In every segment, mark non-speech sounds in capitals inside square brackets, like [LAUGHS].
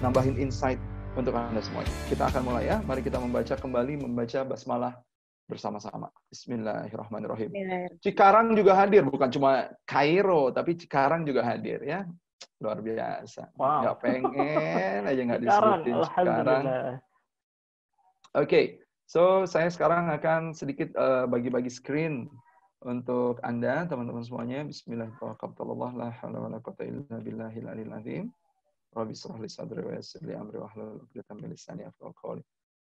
nambahin insight untuk Anda semuanya. Kita akan mulai ya. Mari kita membaca kembali membaca basmalah bersama-sama. Bismillahirrahmanirrahim. Cikarang juga hadir, bukan cuma Kairo, tapi Cikarang juga hadir ya. Luar biasa. Wow. Gak pengen aja nggak disebutin Cikarang. Oke, okay. so saya sekarang akan sedikit bagi eh, bagi-bagi screen untuk Anda, teman-teman semuanya. Bismillahirrahmanirrahim. Oh, amri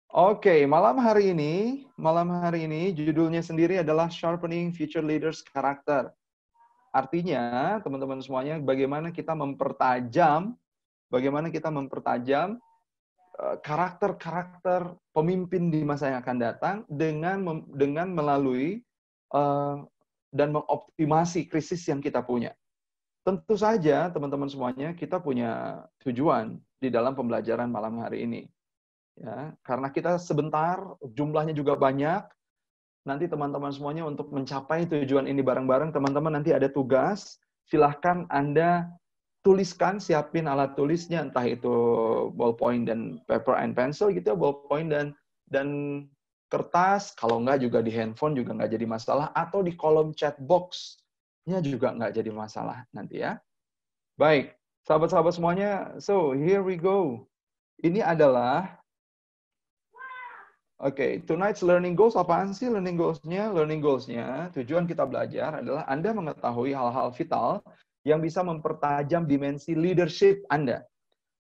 Oke, malam hari ini, malam hari ini judulnya sendiri adalah Sharpening Future Leaders Character. Artinya, teman-teman semuanya, bagaimana kita mempertajam, bagaimana kita mempertajam eh, karakter-karakter pemimpin di masa yang akan datang dengan dengan melalui eh, dan mengoptimasi krisis yang kita punya. Tentu saja teman-teman semuanya kita punya tujuan di dalam pembelajaran malam hari ini. Ya, karena kita sebentar, jumlahnya juga banyak. Nanti teman-teman semuanya untuk mencapai tujuan ini bareng-bareng, teman-teman nanti ada tugas, silahkan Anda tuliskan, siapin alat tulisnya, entah itu ballpoint dan paper and pencil gitu ya, ballpoint dan dan kertas, kalau enggak juga di handphone juga enggak jadi masalah, atau di kolom chat box juga nggak jadi masalah nanti ya. Baik, sahabat-sahabat semuanya, so here we go. Ini adalah Oke, okay, tonight's learning goals apaan sih learning goals-nya? Learning goals-nya, tujuan kita belajar adalah Anda mengetahui hal-hal vital yang bisa mempertajam dimensi leadership Anda.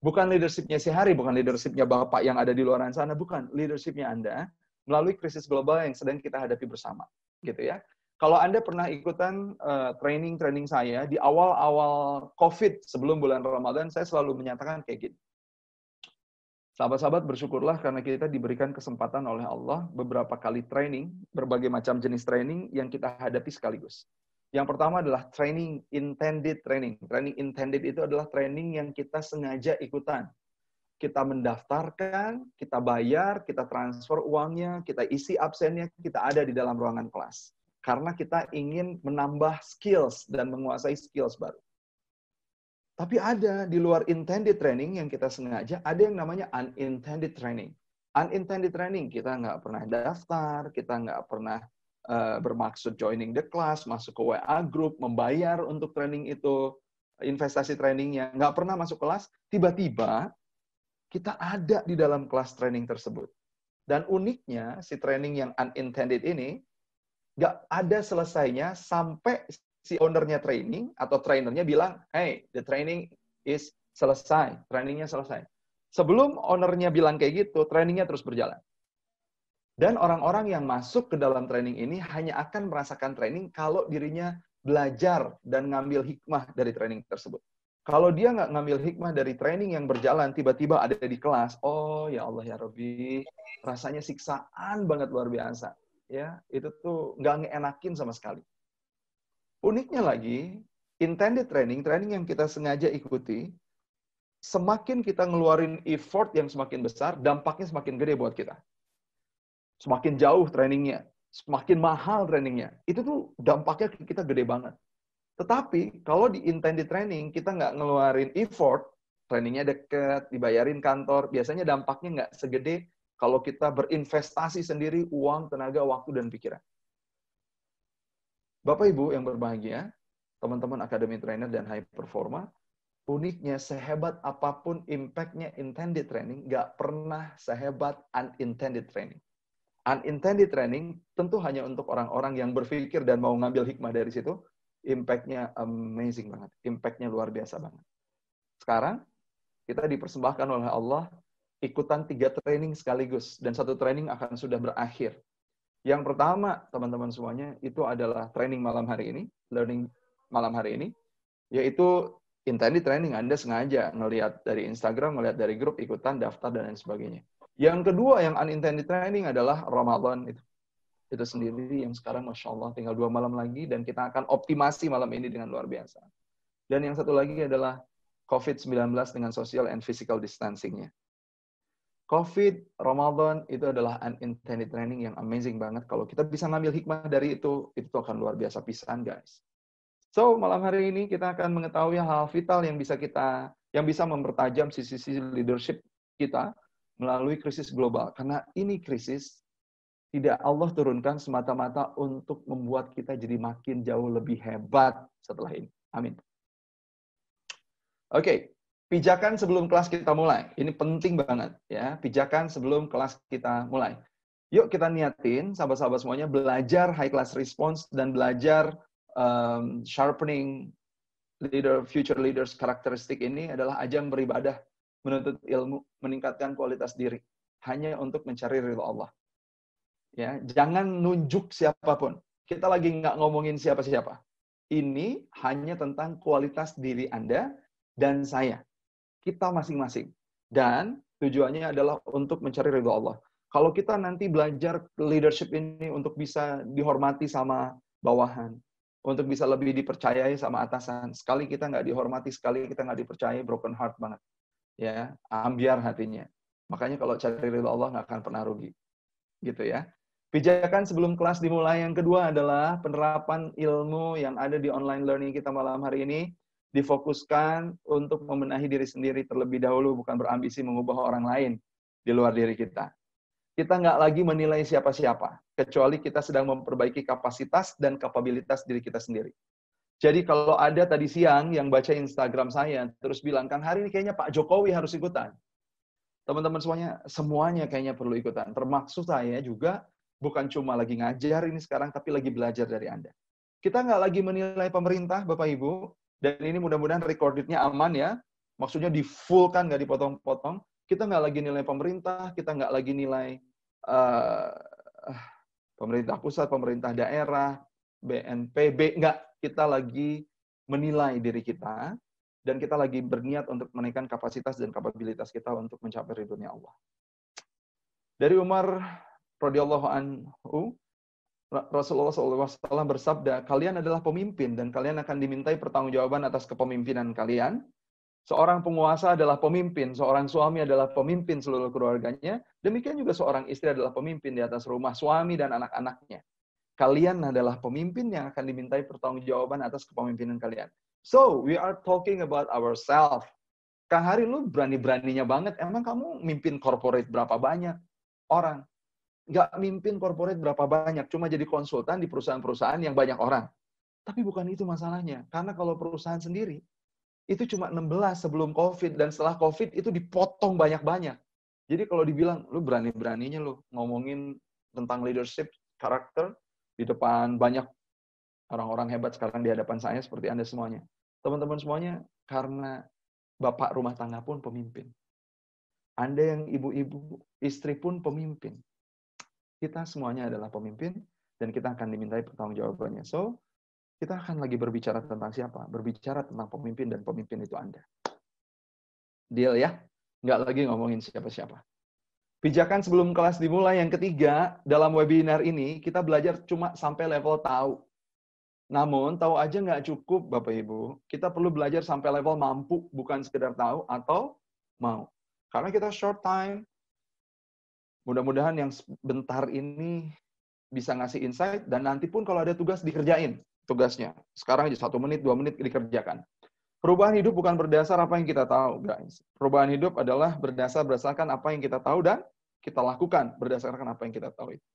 Bukan leadershipnya si Hari, bukan leadershipnya Bapak yang ada di luar sana, bukan leadershipnya Anda melalui krisis global yang sedang kita hadapi bersama, gitu ya. Kalau Anda pernah ikutan eh, training-training uh, saya, di awal-awal COVID sebelum bulan Ramadan, saya selalu menyatakan kayak gini. Sahabat-sahabat bersyukurlah karena kita diberikan kesempatan oleh Allah beberapa kali training, berbagai macam jenis training yang kita hadapi sekaligus. Yang pertama adalah training intended training. Training intended itu adalah training yang kita sengaja ikutan. Kita mendaftarkan, kita bayar, kita transfer uangnya, kita isi absennya, kita ada di dalam ruangan kelas karena kita ingin menambah skills dan menguasai skills baru. Tapi ada di luar intended training yang kita sengaja, ada yang namanya unintended training. Unintended training, kita nggak pernah daftar, kita nggak pernah uh, bermaksud joining the class, masuk ke WA group, membayar untuk training itu, investasi trainingnya, nggak pernah masuk kelas, tiba-tiba kita ada di dalam kelas training tersebut. Dan uniknya, si training yang unintended ini, nggak ada selesainya sampai si ownernya training atau trainernya bilang, hey, the training is selesai, trainingnya selesai. Sebelum ownernya bilang kayak gitu, trainingnya terus berjalan. Dan orang-orang yang masuk ke dalam training ini hanya akan merasakan training kalau dirinya belajar dan ngambil hikmah dari training tersebut. Kalau dia nggak ngambil hikmah dari training yang berjalan, tiba-tiba ada di kelas, oh ya Allah ya Rabbi, rasanya siksaan banget luar biasa ya itu tuh nggak ngeenakin sama sekali. Uniknya lagi, intended training, training yang kita sengaja ikuti, semakin kita ngeluarin effort yang semakin besar, dampaknya semakin gede buat kita. Semakin jauh trainingnya, semakin mahal trainingnya. Itu tuh dampaknya kita gede banget. Tetapi kalau di intended training, kita nggak ngeluarin effort, trainingnya deket, dibayarin kantor, biasanya dampaknya nggak segede kalau kita berinvestasi sendiri uang, tenaga, waktu, dan pikiran. Bapak Ibu yang berbahagia, teman-teman academy trainer dan high performer, uniknya sehebat apapun impactnya intended training, nggak pernah sehebat unintended training. Unintended training tentu hanya untuk orang-orang yang berpikir dan mau ngambil hikmah dari situ, impactnya amazing banget, impactnya luar biasa banget. Sekarang, kita dipersembahkan oleh Allah ikutan tiga training sekaligus dan satu training akan sudah berakhir. Yang pertama, teman-teman semuanya, itu adalah training malam hari ini, learning malam hari ini, yaitu intended training Anda sengaja ngelihat dari Instagram, ngelihat dari grup, ikutan, daftar, dan lain sebagainya. Yang kedua, yang unintended training adalah Ramadan itu. Itu sendiri yang sekarang Masya Allah tinggal dua malam lagi dan kita akan optimasi malam ini dengan luar biasa. Dan yang satu lagi adalah COVID-19 dengan social and physical distancing-nya. COVID, Ramadan itu adalah an intended training yang amazing banget. Kalau kita bisa ngambil hikmah dari itu, itu akan luar biasa pisan, guys. So, malam hari ini kita akan mengetahui hal vital yang bisa kita yang bisa mempertajam sisi-sisi leadership kita melalui krisis global. Karena ini krisis tidak Allah turunkan semata-mata untuk membuat kita jadi makin jauh lebih hebat setelah ini. Amin. Oke, okay. Pijakan sebelum kelas kita mulai. Ini penting banget ya. Pijakan sebelum kelas kita mulai. Yuk kita niatin sahabat-sahabat semuanya belajar high class response dan belajar um, sharpening leader future leaders karakteristik ini adalah ajang beribadah, menuntut ilmu, meningkatkan kualitas diri hanya untuk mencari ridho Allah. Ya, jangan nunjuk siapapun. Kita lagi nggak ngomongin siapa-siapa. Ini hanya tentang kualitas diri Anda dan saya kita masing-masing. Dan tujuannya adalah untuk mencari ridho Allah. Kalau kita nanti belajar leadership ini untuk bisa dihormati sama bawahan, untuk bisa lebih dipercayai sama atasan. Sekali kita nggak dihormati, sekali kita nggak dipercayai, broken heart banget. Ya, ambiar hatinya. Makanya kalau cari ridho Allah nggak akan pernah rugi. Gitu ya. Pijakan sebelum kelas dimulai yang kedua adalah penerapan ilmu yang ada di online learning kita malam hari ini difokuskan untuk membenahi diri sendiri terlebih dahulu, bukan berambisi mengubah orang lain di luar diri kita. Kita nggak lagi menilai siapa-siapa, kecuali kita sedang memperbaiki kapasitas dan kapabilitas diri kita sendiri. Jadi kalau ada tadi siang yang baca Instagram saya, terus bilang, kan hari ini kayaknya Pak Jokowi harus ikutan. Teman-teman semuanya, semuanya kayaknya perlu ikutan. termaksud saya juga, bukan cuma lagi ngajar ini sekarang, tapi lagi belajar dari Anda. Kita nggak lagi menilai pemerintah, Bapak Ibu, dan ini mudah-mudahan recordednya aman ya. Maksudnya di full kan, nggak dipotong-potong. Kita nggak lagi nilai pemerintah, kita nggak lagi nilai uh, pemerintah pusat, pemerintah daerah, BNPB. Nggak, kita lagi menilai diri kita, dan kita lagi berniat untuk menaikkan kapasitas dan kapabilitas kita untuk mencapai ridhonya Allah. Dari Umar radhiyallahu anhu, Rasulullah SAW bersabda, kalian adalah pemimpin dan kalian akan dimintai pertanggungjawaban atas kepemimpinan kalian. Seorang penguasa adalah pemimpin, seorang suami adalah pemimpin seluruh keluarganya. Demikian juga seorang istri adalah pemimpin di atas rumah suami dan anak-anaknya. Kalian adalah pemimpin yang akan dimintai pertanggungjawaban atas kepemimpinan kalian. So, we are talking about ourselves. Kang Hari, lu berani-beraninya banget. Emang kamu mimpin corporate berapa banyak orang? nggak mimpin corporate berapa banyak, cuma jadi konsultan di perusahaan-perusahaan yang banyak orang. Tapi bukan itu masalahnya. Karena kalau perusahaan sendiri, itu cuma 16 sebelum COVID, dan setelah COVID itu dipotong banyak-banyak. Jadi kalau dibilang, lu berani-beraninya lu ngomongin tentang leadership, karakter, di depan banyak orang-orang hebat sekarang di hadapan saya seperti Anda semuanya. Teman-teman semuanya, karena bapak rumah tangga pun pemimpin. Anda yang ibu-ibu, istri pun pemimpin. Kita semuanya adalah pemimpin dan kita akan dimintai pertanggungjawabannya. So, kita akan lagi berbicara tentang siapa? Berbicara tentang pemimpin dan pemimpin itu Anda. Deal ya? Nggak lagi ngomongin siapa-siapa. Pijakan sebelum kelas dimulai yang ketiga, dalam webinar ini kita belajar cuma sampai level tahu. Namun, tahu aja nggak cukup, Bapak-Ibu. Kita perlu belajar sampai level mampu, bukan sekedar tahu atau mau. Karena kita short time, Mudah-mudahan yang sebentar ini bisa ngasih insight dan nanti pun kalau ada tugas dikerjain tugasnya. Sekarang aja satu menit, dua menit dikerjakan. Perubahan hidup bukan berdasar apa yang kita tahu, guys. Perubahan hidup adalah berdasar berdasarkan apa yang kita tahu dan kita lakukan berdasarkan apa yang kita tahu itu.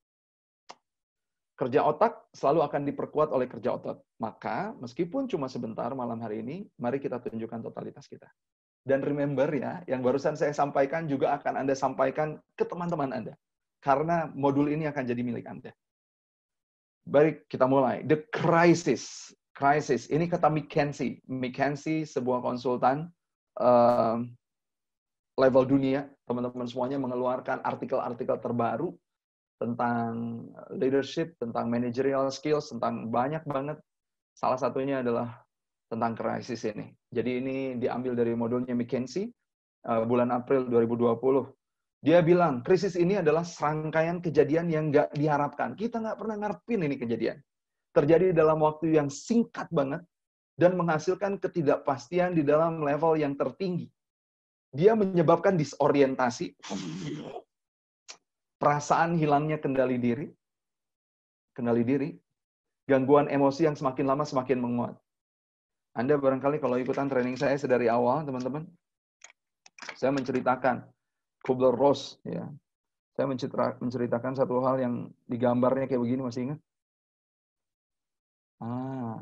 Kerja otak selalu akan diperkuat oleh kerja otot. Maka, meskipun cuma sebentar malam hari ini, mari kita tunjukkan totalitas kita. Dan remember ya, yang barusan saya sampaikan juga akan Anda sampaikan ke teman-teman Anda. Karena modul ini akan jadi milik Anda. Baik, kita mulai. The crisis. Crisis. Ini kata McKenzie. McKenzie, sebuah konsultan uh, level dunia. Teman-teman semuanya mengeluarkan artikel-artikel terbaru tentang leadership, tentang managerial skills, tentang banyak banget. Salah satunya adalah tentang krisis ini. Jadi ini diambil dari modulnya McKinsey eh, bulan April 2020. Dia bilang, krisis ini adalah serangkaian kejadian yang nggak diharapkan. Kita nggak pernah ngarepin ini kejadian. Terjadi dalam waktu yang singkat banget dan menghasilkan ketidakpastian di dalam level yang tertinggi. Dia menyebabkan disorientasi, perasaan hilangnya kendali diri, kendali diri, gangguan emosi yang semakin lama semakin menguat. Anda barangkali kalau ikutan training saya sedari awal, teman-teman, saya menceritakan Kubler Ross, ya. Saya menceritakan satu hal yang digambarnya kayak begini, masih ingat? Ah,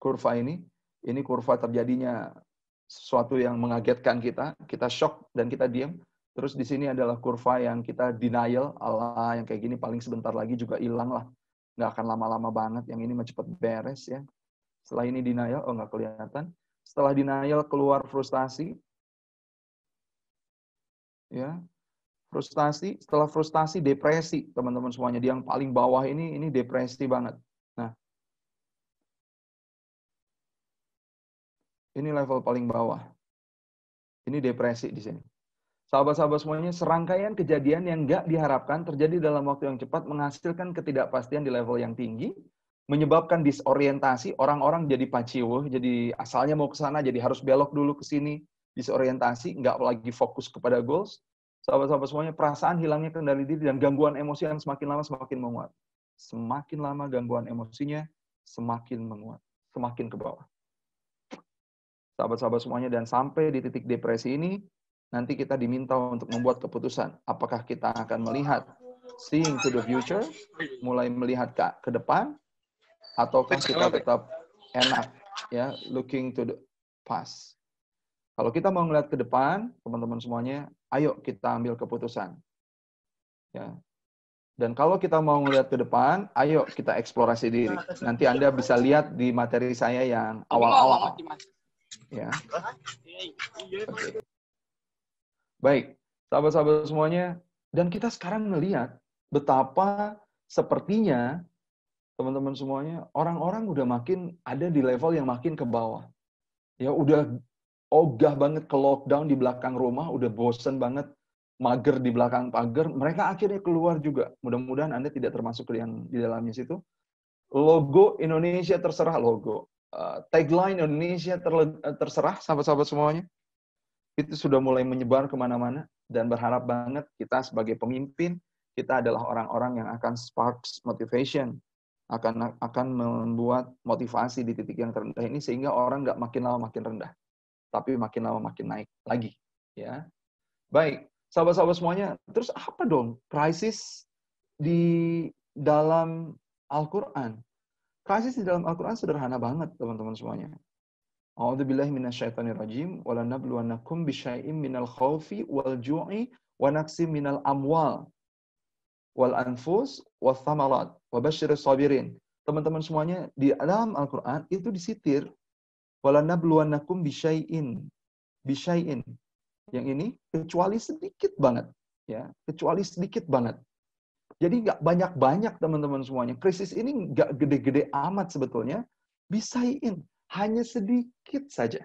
kurva ini, ini kurva terjadinya sesuatu yang mengagetkan kita, kita shock dan kita diam. Terus di sini adalah kurva yang kita denial, Allah yang kayak gini paling sebentar lagi juga hilang lah. Nggak akan lama-lama banget, yang ini mah cepat beres ya. Setelah ini denial, oh nggak kelihatan. Setelah denial keluar frustasi. Ya. Frustasi, setelah frustasi depresi, teman-teman semuanya. Di yang paling bawah ini ini depresi banget. Nah. Ini level paling bawah. Ini depresi di sini. Sahabat-sahabat semuanya, serangkaian kejadian yang nggak diharapkan terjadi dalam waktu yang cepat menghasilkan ketidakpastian di level yang tinggi, menyebabkan disorientasi orang-orang jadi paciwo, jadi asalnya mau ke sana, jadi harus belok dulu ke sini, disorientasi, nggak lagi fokus kepada goals. Sahabat-sahabat semuanya, perasaan hilangnya kendali diri dan gangguan emosi yang semakin lama semakin menguat. Semakin lama gangguan emosinya semakin menguat, semakin ke bawah. Sahabat-sahabat semuanya, dan sampai di titik depresi ini, nanti kita diminta untuk membuat keputusan. Apakah kita akan melihat seeing to the future, mulai melihat ke, ke depan, ataukah kita tetap enak ya looking to the past. Kalau kita mau melihat ke depan, teman-teman semuanya, ayo kita ambil keputusan. Ya. Dan kalau kita mau melihat ke depan, ayo kita eksplorasi diri. Nanti Anda bisa lihat di materi saya yang awal-awal. Ya. Okay. Baik, sahabat-sahabat semuanya, dan kita sekarang melihat betapa sepertinya teman-teman semuanya, orang-orang udah makin ada di level yang makin ke bawah. Ya udah ogah banget ke lockdown di belakang rumah, udah bosen banget mager di belakang pagar, mereka akhirnya keluar juga. Mudah-mudahan Anda tidak termasuk yang di dalamnya situ. Logo Indonesia terserah logo. Uh, tagline Indonesia eh, terserah, sahabat-sahabat semuanya. Itu sudah mulai menyebar kemana-mana. Dan berharap banget kita sebagai pemimpin, kita adalah orang-orang yang akan sparks motivation akan akan membuat motivasi di titik yang terendah ini sehingga orang nggak makin lama makin rendah, tapi makin lama makin naik lagi, ya. Baik, sahabat-sahabat semuanya, terus apa dong krisis di dalam Al-Qur'an? Krisis di dalam Al-Qur'an sederhana banget, teman-teman semuanya. A'udzubillahi minasyaitonirrajim wa lanabluwannakum bisyai'im minal khaufi wal ju'i wa naqsim minal amwal wal anfus wal tamalat wa basyirus sabirin. Teman-teman semuanya di dalam Al-Qur'an itu disitir wala nabluwannakum bisyai'in bisyai'in. Yang ini kecuali sedikit banget ya, kecuali sedikit banget. Jadi nggak banyak-banyak teman-teman semuanya. Krisis ini nggak gede-gede amat sebetulnya. Bisain, hanya sedikit saja.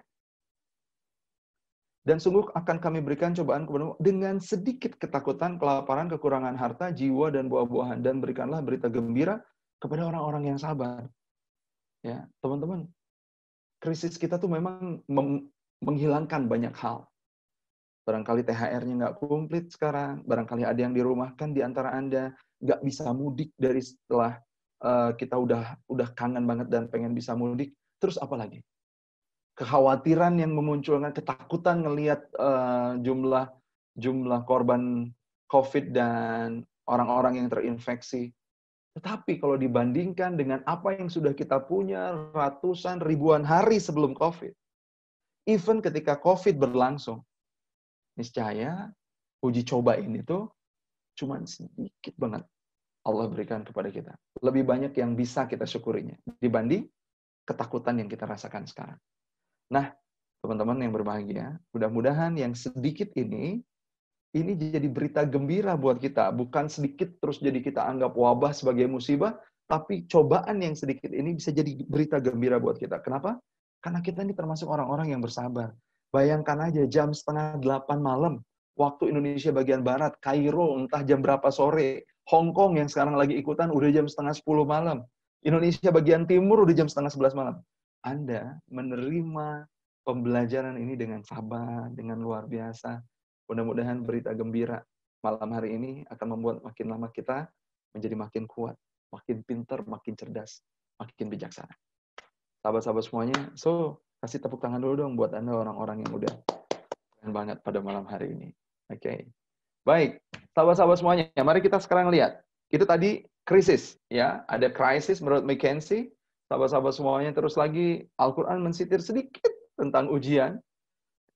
Dan sungguh akan kami berikan cobaan kepada dengan sedikit ketakutan, kelaparan, kekurangan harta, jiwa, dan buah-buahan. Dan berikanlah berita gembira kepada orang-orang yang sabar. Ya, teman-teman, krisis kita tuh memang mem menghilangkan banyak hal. Barangkali THR-nya nggak komplit sekarang, barangkali ada yang dirumahkan di antara Anda, nggak bisa mudik dari setelah uh, kita udah udah kangen banget dan pengen bisa mudik. Terus apa lagi? kekhawatiran yang memunculkan ketakutan ngelihat uh, jumlah jumlah korban COVID dan orang-orang yang terinfeksi. Tetapi kalau dibandingkan dengan apa yang sudah kita punya ratusan ribuan hari sebelum COVID, even ketika COVID berlangsung, niscaya uji coba ini tuh cuma sedikit banget Allah berikan kepada kita. Lebih banyak yang bisa kita syukurinya dibanding ketakutan yang kita rasakan sekarang. Nah, teman-teman yang berbahagia, mudah-mudahan yang sedikit ini ini jadi berita gembira buat kita, bukan sedikit terus jadi kita anggap wabah sebagai musibah, tapi cobaan yang sedikit ini bisa jadi berita gembira buat kita. Kenapa? Karena kita ini termasuk orang-orang yang bersabar. Bayangkan aja jam setengah delapan malam, waktu Indonesia bagian barat, Kairo entah jam berapa sore, Hong Kong yang sekarang lagi ikutan udah jam setengah sepuluh malam, Indonesia bagian timur udah jam setengah sebelas malam. Anda menerima pembelajaran ini dengan sabar, dengan luar biasa. Mudah-mudahan berita gembira malam hari ini akan membuat makin lama kita menjadi makin kuat, makin pintar, makin cerdas, makin bijaksana. Sahabat-sahabat semuanya, so kasih tepuk tangan dulu dong buat Anda orang-orang yang udah keren banget pada malam hari ini. Oke. Okay. Baik, sahabat-sahabat semuanya, mari kita sekarang lihat. Itu tadi krisis, ya. Ada krisis menurut McKinsey, sahabat-sahabat semuanya terus lagi Al-Qur'an mensitir sedikit tentang ujian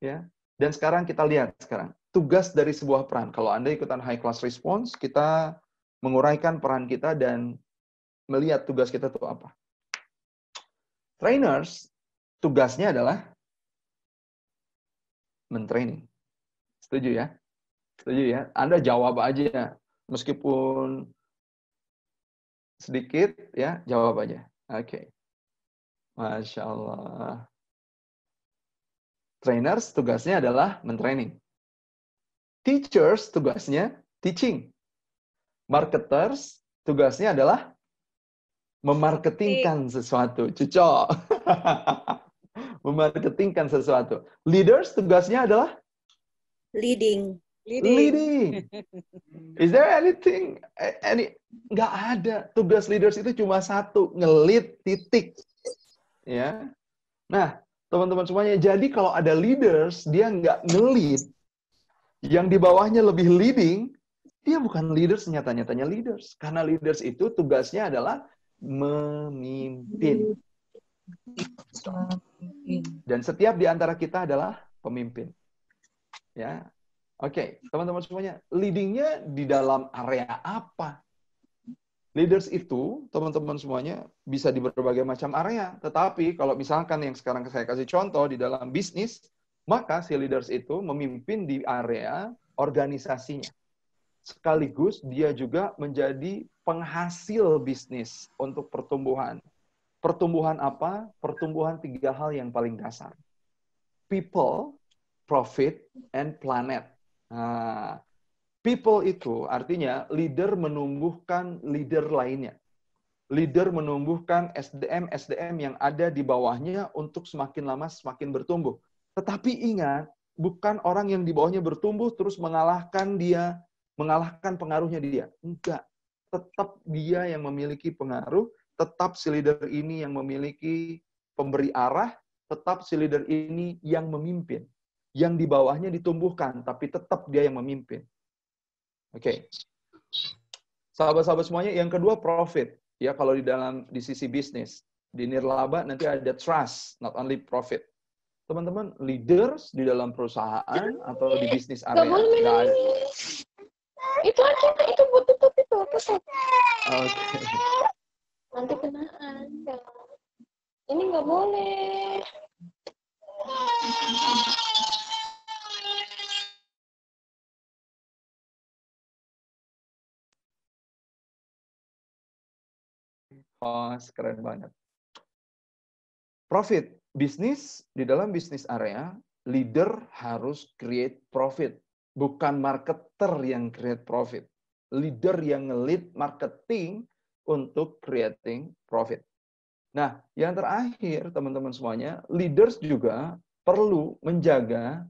ya. Dan sekarang kita lihat sekarang tugas dari sebuah peran. Kalau Anda ikutan high class response, kita menguraikan peran kita dan melihat tugas kita itu apa. Trainers tugasnya adalah mentraining. Setuju ya? Setuju ya? Anda jawab aja meskipun sedikit ya, jawab aja. Oke. Okay. Masya Allah. Trainers tugasnya adalah mentraining. Teachers tugasnya teaching. Marketers tugasnya adalah memarketingkan sesuatu. Cucok. [LAUGHS] memarketingkan sesuatu. Leaders tugasnya adalah leading. Leading. leading. Is there anything any nggak ada tugas leaders itu cuma satu ngelit titik ya nah teman-teman semuanya jadi kalau ada leaders dia nggak ngelit yang di bawahnya lebih leading dia bukan leaders nyata-nyatanya leaders karena leaders itu tugasnya adalah memimpin dan setiap di antara kita adalah pemimpin ya Oke, okay, teman-teman semuanya, leadingnya di dalam area apa? leaders itu, teman-teman semuanya, bisa di berbagai macam area. Tetapi kalau misalkan yang sekarang saya kasih contoh di dalam bisnis, maka si leaders itu memimpin di area organisasinya. Sekaligus dia juga menjadi penghasil bisnis untuk pertumbuhan. Pertumbuhan apa? Pertumbuhan tiga hal yang paling dasar. People, profit, and planet. Nah, People itu artinya leader menumbuhkan leader lainnya. Leader menumbuhkan SDM-SDM yang ada di bawahnya untuk semakin lama semakin bertumbuh. Tetapi ingat, bukan orang yang di bawahnya bertumbuh terus mengalahkan dia, mengalahkan pengaruhnya dia. Enggak. Tetap dia yang memiliki pengaruh, tetap si leader ini yang memiliki pemberi arah, tetap si leader ini yang memimpin. Yang di bawahnya ditumbuhkan, tapi tetap dia yang memimpin Oke. Okay. Sahabat-sahabat semuanya, yang kedua profit. Ya, kalau di dalam di sisi bisnis, di nirlaba nanti ada trust, not only profit. Teman-teman, leaders di dalam perusahaan atau di bisnis area. Gak boleh Itu aja, itu butuh itu, itu, itu, Oke. Nanti kenaan. Ya. Ini nggak boleh. Oh, keren banget. Profit. Bisnis, di dalam bisnis area, leader harus create profit. Bukan marketer yang create profit. Leader yang lead marketing untuk creating profit. Nah, yang terakhir teman-teman semuanya, leaders juga perlu menjaga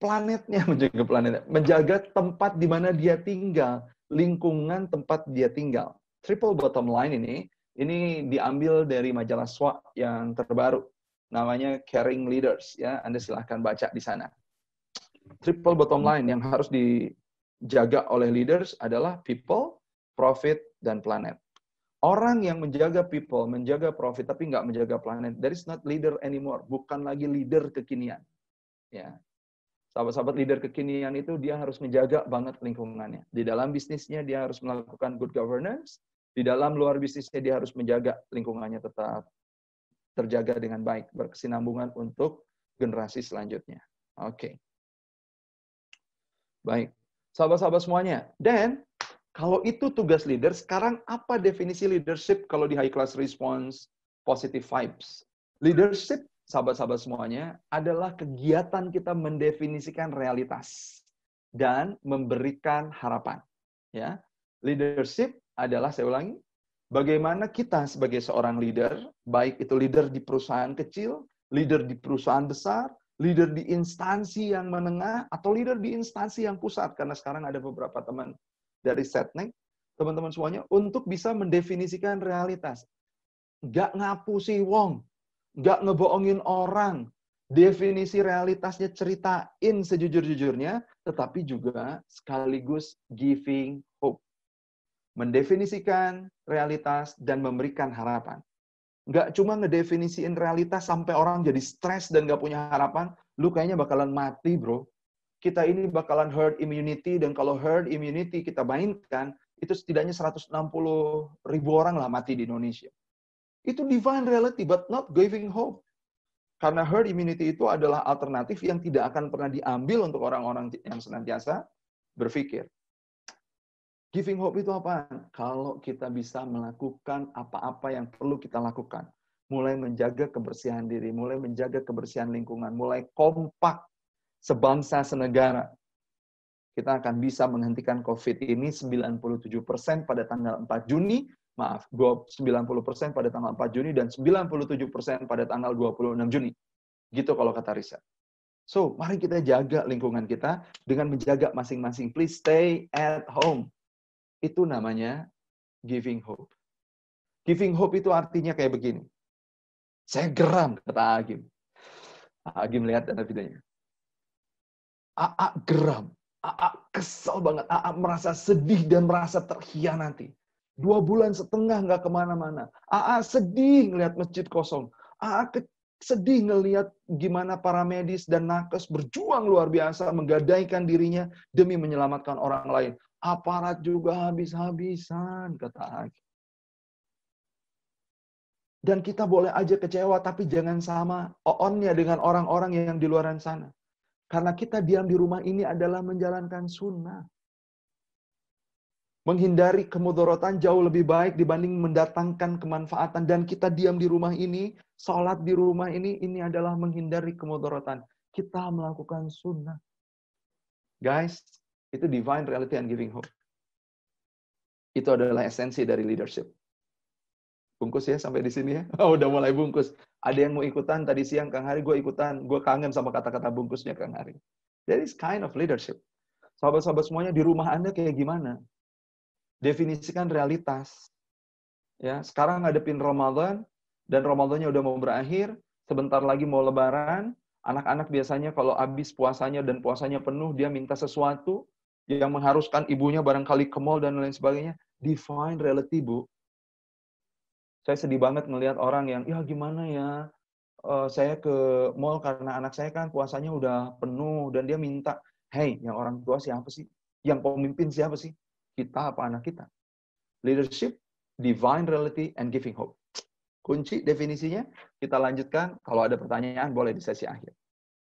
planetnya, [LAUGHS] menjaga planetnya, menjaga tempat di mana dia tinggal, lingkungan tempat dia tinggal. Triple bottom line ini ini diambil dari majalah SWA yang terbaru, namanya Caring Leaders. Ya, Anda silahkan baca di sana. Triple bottom line yang harus dijaga oleh leaders adalah people, profit, dan planet. Orang yang menjaga people, menjaga profit, tapi nggak menjaga planet, there is not leader anymore. Bukan lagi leader kekinian. Ya, sahabat-sahabat leader kekinian itu dia harus menjaga banget lingkungannya. Di dalam bisnisnya dia harus melakukan good governance, di dalam luar bisnisnya dia harus menjaga lingkungannya tetap terjaga dengan baik, berkesinambungan untuk generasi selanjutnya. Oke. Okay. Baik. Sahabat-sahabat semuanya. Dan kalau itu tugas leader, sekarang apa definisi leadership kalau di high class response positive vibes? Leadership, sahabat-sahabat semuanya, adalah kegiatan kita mendefinisikan realitas dan memberikan harapan. Ya, leadership adalah saya ulangi, bagaimana kita sebagai seorang leader, baik itu leader di perusahaan kecil, leader di perusahaan besar, leader di instansi yang menengah, atau leader di instansi yang pusat, karena sekarang ada beberapa teman dari Setnek, teman-teman semuanya, untuk bisa mendefinisikan realitas. gak ngapusi wong, gak ngebohongin orang, definisi realitasnya ceritain sejujur-jujurnya, tetapi juga sekaligus giving mendefinisikan realitas dan memberikan harapan. Nggak cuma ngedefinisiin realitas sampai orang jadi stres dan nggak punya harapan, lu kayaknya bakalan mati bro. Kita ini bakalan herd immunity, dan kalau herd immunity kita mainkan, itu setidaknya 160 ribu orang lah mati di Indonesia. Itu divine reality, but not giving hope. Karena herd immunity itu adalah alternatif yang tidak akan pernah diambil untuk orang-orang yang senantiasa berpikir. Giving hope itu apa? Kalau kita bisa melakukan apa-apa yang perlu kita lakukan. Mulai menjaga kebersihan diri, mulai menjaga kebersihan lingkungan, mulai kompak sebangsa senegara. Kita akan bisa menghentikan COVID ini 97% pada tanggal 4 Juni, maaf, 90% pada tanggal 4 Juni, dan 97% pada tanggal 26 Juni. Gitu kalau kata riset. So, mari kita jaga lingkungan kita dengan menjaga masing-masing. Please stay at home. Itu namanya giving hope. Giving hope itu artinya kayak begini. Saya geram, kata Agim. Agim lihat dalam videonya. Aa geram. Aa kesel banget. Aa merasa sedih dan merasa terhianati. Dua bulan setengah nggak kemana-mana. Aa sedih ngelihat masjid kosong. Aa sedih ngelihat gimana para medis dan nakes berjuang luar biasa menggadaikan dirinya demi menyelamatkan orang lain aparat juga habis-habisan, kata Aki. Dan kita boleh aja kecewa, tapi jangan sama onnya dengan orang-orang yang di luar sana. Karena kita diam di rumah ini adalah menjalankan sunnah. Menghindari kemudorotan jauh lebih baik dibanding mendatangkan kemanfaatan. Dan kita diam di rumah ini, sholat di rumah ini, ini adalah menghindari kemudorotan. Kita melakukan sunnah. Guys, itu divine reality and giving hope. Itu adalah esensi dari leadership. Bungkus ya sampai di sini ya. [LAUGHS] Oh, udah mulai bungkus. Ada yang mau ikutan tadi siang Kang Hari, gue ikutan. Gue kangen sama kata-kata bungkusnya Kang Hari. That is kind of leadership. Sahabat-sahabat semuanya di rumah Anda kayak gimana? Definisikan realitas. Ya, sekarang ngadepin Ramadan dan Ramadannya udah mau berakhir, sebentar lagi mau lebaran, anak-anak biasanya kalau habis puasanya dan puasanya penuh dia minta sesuatu, yang mengharuskan ibunya barangkali ke mall dan lain sebagainya. Define reality, Bu. Saya sedih banget ngelihat orang yang, ya gimana ya, uh, saya ke mall karena anak saya kan puasanya udah penuh, dan dia minta, hey, yang orang tua siapa sih? Yang pemimpin siapa sih? Kita apa anak kita? Leadership, divine reality, and giving hope. Kunci definisinya, kita lanjutkan. Kalau ada pertanyaan, boleh di sesi akhir.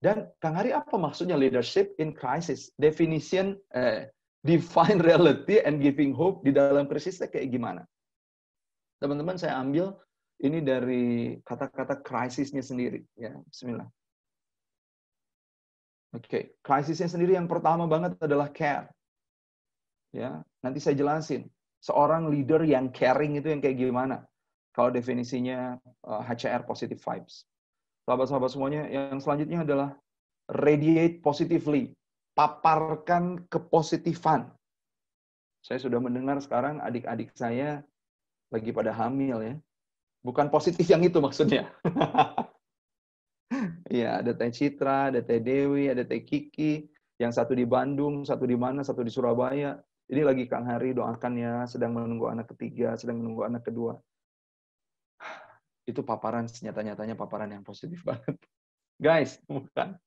Dan Kang Hari, apa maksudnya leadership in crisis? Definition, eh, define reality and giving hope di dalam krisisnya kayak gimana? Teman-teman, saya ambil ini dari kata-kata krisisnya sendiri. Ya, Bismillah. Oke, okay. krisisnya sendiri yang pertama banget adalah care. Ya, nanti saya jelasin. Seorang leader yang caring itu yang kayak gimana? Kalau definisinya HCR eh, positive vibes sahabat-sahabat semuanya, yang selanjutnya adalah radiate positively, paparkan kepositifan. Saya sudah mendengar sekarang adik-adik saya lagi pada hamil ya. Bukan positif yang itu maksudnya. [LAUGHS] Iya, ada Teh Citra, ada Teh Dewi, ada Teh Kiki, yang satu di Bandung, satu di mana, satu di Surabaya. Ini lagi Kang Hari doakan ya, sedang menunggu anak ketiga, sedang menunggu anak kedua itu paparan nyata-nyatanya paparan yang positif [LAUGHS] banget. Guys, bukan.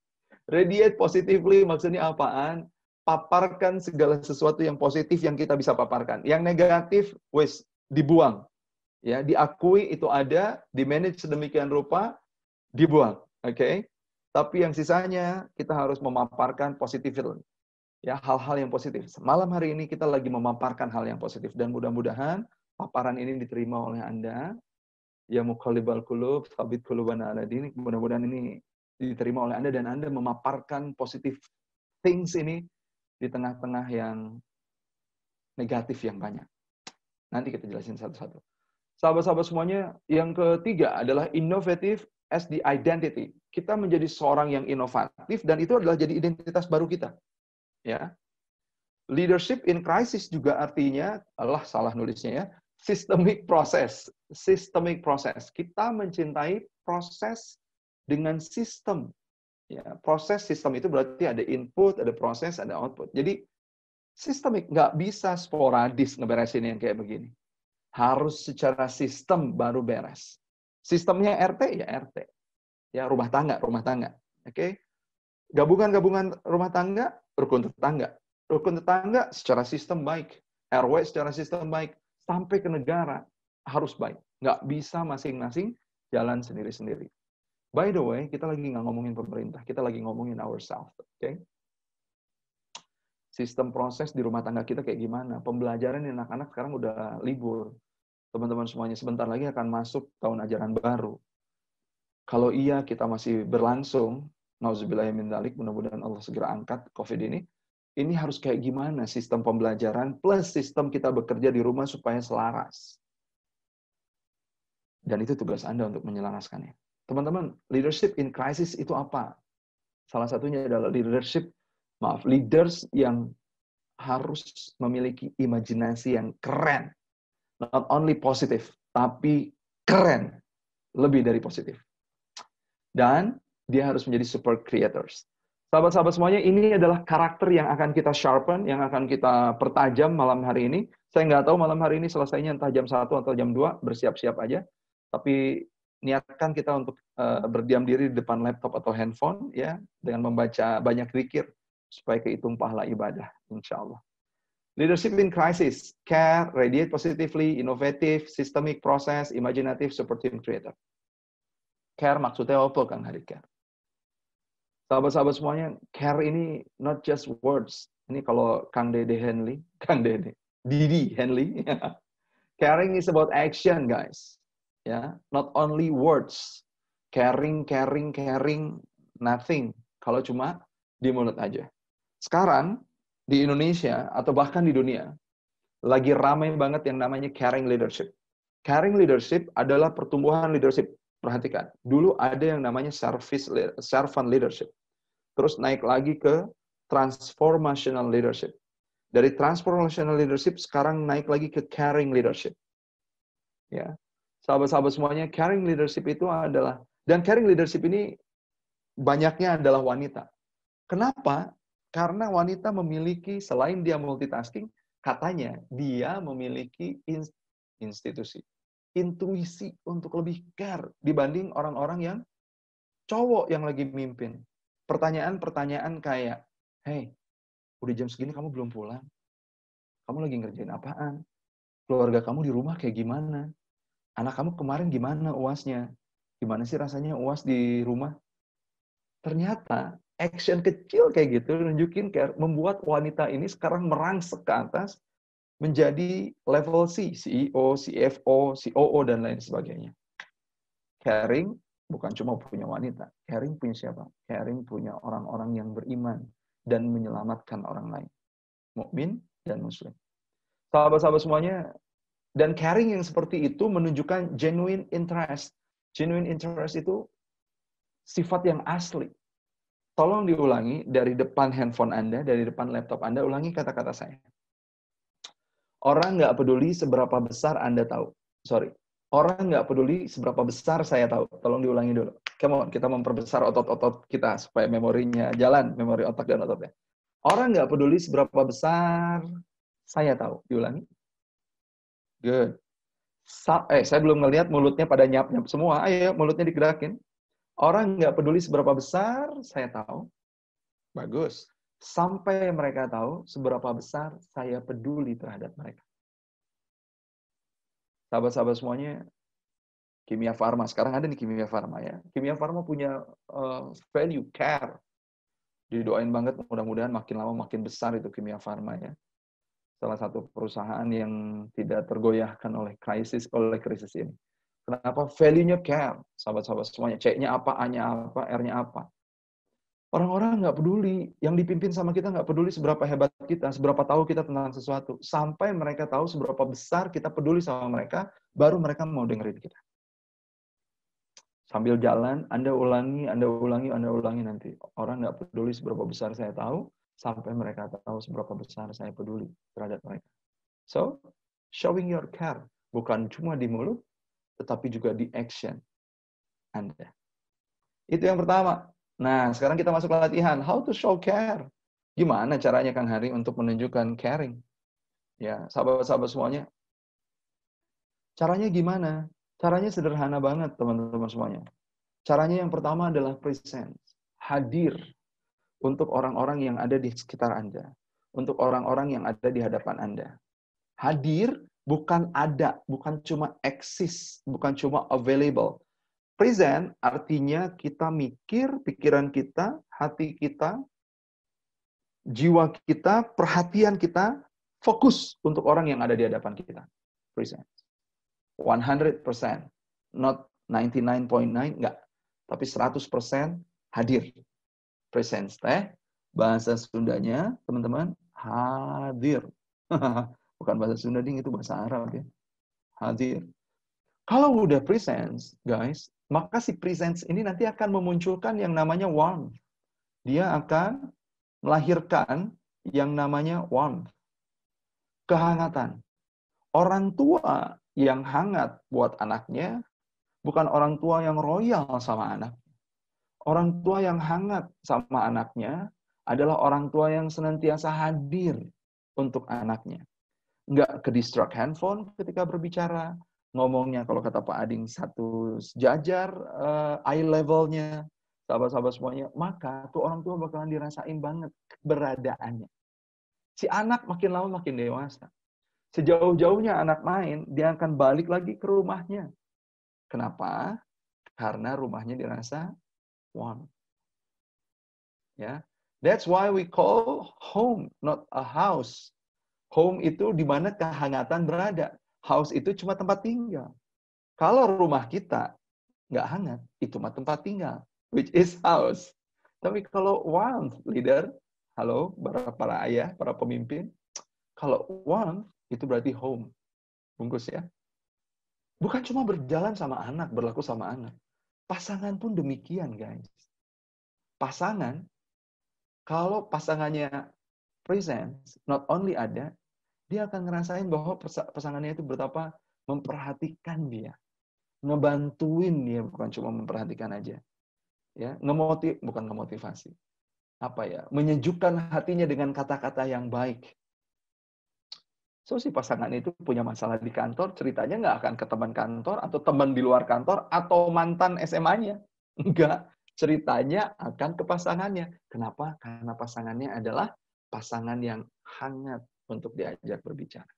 Radiate positively maksudnya apaan? Paparkan segala sesuatu yang positif yang kita bisa paparkan. Yang negatif, wes dibuang. Ya, diakui itu ada, di manage sedemikian rupa, dibuang. Oke. Okay? Tapi yang sisanya kita harus memaparkan positif ya hal-hal yang positif. Malam hari ini kita lagi memaparkan hal yang positif dan mudah-mudahan paparan ini diterima oleh Anda ya mukhalibal kulub, sabit kulubana ala dini. Mudah-mudahan ini diterima oleh Anda dan Anda memaparkan positif things ini di tengah-tengah yang negatif yang banyak. Nanti kita jelasin satu-satu. Sahabat-sahabat semuanya, yang ketiga adalah innovative as the identity. Kita menjadi seorang yang inovatif dan itu adalah jadi identitas baru kita. Ya. Leadership in crisis juga artinya, Allah salah nulisnya ya, Sistemik proses, sistemik proses. Kita mencintai proses dengan sistem. Ya, proses sistem itu berarti ada input, ada proses, ada output. Jadi sistemik nggak bisa sporadis ngeberesin yang kayak begini. Harus secara sistem baru beres. Sistemnya RT ya RT. Ya rumah tangga, rumah tangga. Oke. Okay? Gabungan-gabungan rumah tangga, rukun tetangga. Rukun tetangga secara sistem baik. RW secara sistem baik sampai ke negara harus baik. Nggak bisa masing-masing jalan sendiri-sendiri. By the way, kita lagi nggak ngomongin pemerintah, kita lagi ngomongin ourselves, oke? Okay? Sistem proses di rumah tangga kita kayak gimana? Pembelajaran anak-anak sekarang udah libur. Teman-teman semuanya sebentar lagi akan masuk tahun ajaran baru. Kalau iya kita masih berlangsung, Nauzubillahimindalik, dalik, mudah-mudahan Allah segera angkat COVID ini ini harus kayak gimana sistem pembelajaran plus sistem kita bekerja di rumah supaya selaras. Dan itu tugas Anda untuk menyelaraskannya. Teman-teman, leadership in crisis itu apa? Salah satunya adalah leadership, maaf, leaders yang harus memiliki imajinasi yang keren. Not only positif, tapi keren. Lebih dari positif. Dan dia harus menjadi super creators. Sahabat-sahabat semuanya, ini adalah karakter yang akan kita sharpen, yang akan kita pertajam malam hari ini. Saya nggak tahu malam hari ini selesainya entah jam 1 atau jam 2, bersiap-siap aja. Tapi niatkan kita untuk uh, berdiam diri di depan laptop atau handphone, ya, dengan membaca banyak pikir supaya kehitung pahala ibadah, insya Allah. Leadership in crisis, care, radiate positively, innovative, systemic process, imaginative, supportive creator. Care maksudnya apa, Kang Hari sahabat-sahabat semuanya, care ini not just words. Ini kalau Kang Dede Henley, [LAUGHS] Kang Dede, Didi Henley. [LAUGHS] Caring is about action, guys. Ya, yeah? not only words. Caring, caring, caring, nothing. Kalau cuma di mulut aja. Sekarang di Indonesia atau bahkan di dunia lagi ramai banget yang namanya caring leadership. Caring leadership adalah pertumbuhan leadership. Perhatikan, dulu ada yang namanya service servant leadership. Terus naik lagi ke transformational leadership. Dari transformational leadership sekarang naik lagi ke caring leadership. Ya. Sahabat-sahabat semuanya, caring leadership itu adalah dan caring leadership ini banyaknya adalah wanita. Kenapa? Karena wanita memiliki selain dia multitasking, katanya dia memiliki institusi intuisi untuk lebih care dibanding orang-orang yang cowok yang lagi mimpin. Pertanyaan-pertanyaan kayak, hey, udah jam segini kamu belum pulang? Kamu lagi ngerjain apaan? Keluarga kamu di rumah kayak gimana? Anak kamu kemarin gimana uasnya? Gimana sih rasanya uas di rumah? Ternyata action kecil kayak gitu nunjukin care membuat wanita ini sekarang merangsek ke atas menjadi level C, CEO, CFO, COO, dan lain sebagainya. Caring bukan cuma punya wanita. Caring punya siapa? Caring punya orang-orang yang beriman dan menyelamatkan orang lain. Mukmin dan muslim. Sahabat-sahabat semuanya, dan caring yang seperti itu menunjukkan genuine interest. Genuine interest itu sifat yang asli. Tolong diulangi dari depan handphone Anda, dari depan laptop Anda, ulangi kata-kata saya. Orang nggak peduli seberapa besar Anda tahu. Sorry. Orang nggak peduli seberapa besar saya tahu. Tolong diulangi dulu. Come on, kita memperbesar otot-otot kita supaya memorinya jalan, memori otak dan ototnya. Orang nggak peduli seberapa besar saya tahu. Diulangi. Good. Sa eh, saya belum ngelihat mulutnya pada nyap-nyap semua. Ayo, mulutnya digerakin. Orang nggak peduli seberapa besar saya tahu. Bagus sampai mereka tahu seberapa besar saya peduli terhadap mereka. Sahabat-sahabat semuanya, Kimia Farma sekarang ada nih Kimia Farma ya. Kimia Farma punya uh, value care. Didoain banget mudah-mudahan makin lama makin besar itu Kimia Farma ya. Salah satu perusahaan yang tidak tergoyahkan oleh krisis oleh krisis ini. Kenapa value-nya care, sahabat-sahabat semuanya. C-nya apa, A-nya apa, R-nya apa. Orang-orang nggak peduli, yang dipimpin sama kita nggak peduli seberapa hebat kita, seberapa tahu kita tentang sesuatu, sampai mereka tahu seberapa besar kita peduli sama mereka, baru mereka mau dengerin kita. Sambil jalan, Anda ulangi, Anda ulangi, Anda ulangi nanti. Orang nggak peduli seberapa besar saya tahu, sampai mereka tahu seberapa besar saya peduli terhadap mereka. So, showing your care bukan cuma di mulut, tetapi juga di action Anda. Itu yang pertama. Nah, sekarang kita masuk latihan. How to show care. Gimana caranya Kang Hari untuk menunjukkan caring? Ya, sahabat-sahabat semuanya. Caranya gimana? Caranya sederhana banget, teman-teman semuanya. Caranya yang pertama adalah presence Hadir untuk orang-orang yang ada di sekitar Anda. Untuk orang-orang yang ada di hadapan Anda. Hadir bukan ada, bukan cuma eksis, bukan cuma available, Present artinya kita mikir, pikiran kita, hati kita, jiwa kita, perhatian kita fokus untuk orang yang ada di hadapan kita. Present. 100%, not 99.9 enggak, tapi 100% hadir. Presence teh bahasa Sundanya, teman-teman, hadir. [LAUGHS] Bukan bahasa Sunda ding itu bahasa Arab ya. Hadir. Kalau udah presence, guys, maka si presence ini nanti akan memunculkan yang namanya warmth. Dia akan melahirkan yang namanya warmth. Kehangatan. Orang tua yang hangat buat anaknya bukan orang tua yang royal sama anak. Orang tua yang hangat sama anaknya adalah orang tua yang senantiasa hadir untuk anaknya. Nggak ke distract handphone ketika berbicara, ngomongnya kalau kata Pak Ading satu sejajar uh, eye levelnya sahabat-sahabat semuanya maka tuh orang tua bakalan dirasain banget keberadaannya si anak makin lama makin dewasa sejauh-jauhnya anak main dia akan balik lagi ke rumahnya kenapa karena rumahnya dirasa warm. ya yeah. that's why we call home not a house home itu di mana kehangatan berada House itu cuma tempat tinggal. Kalau rumah kita nggak hangat, itu mah tempat tinggal, which is house. Tapi kalau warmth, leader, halo, para, para ayah, para pemimpin, kalau warmth, itu berarti home. Bungkus ya. Bukan cuma berjalan sama anak, berlaku sama anak. Pasangan pun demikian, guys. Pasangan, kalau pasangannya presence, not only ada, dia akan ngerasain bahwa pasangannya itu betapa memperhatikan dia, ngebantuin dia bukan cuma memperhatikan aja, ya ngemotiv bukan ngemotivasi, apa ya menyejukkan hatinya dengan kata-kata yang baik. So si pasangan itu punya masalah di kantor, ceritanya nggak akan ke teman kantor atau teman di luar kantor atau mantan SMA-nya, enggak [LAUGHS] ceritanya akan ke pasangannya. Kenapa? Karena pasangannya adalah pasangan yang hangat, untuk diajak berbicara.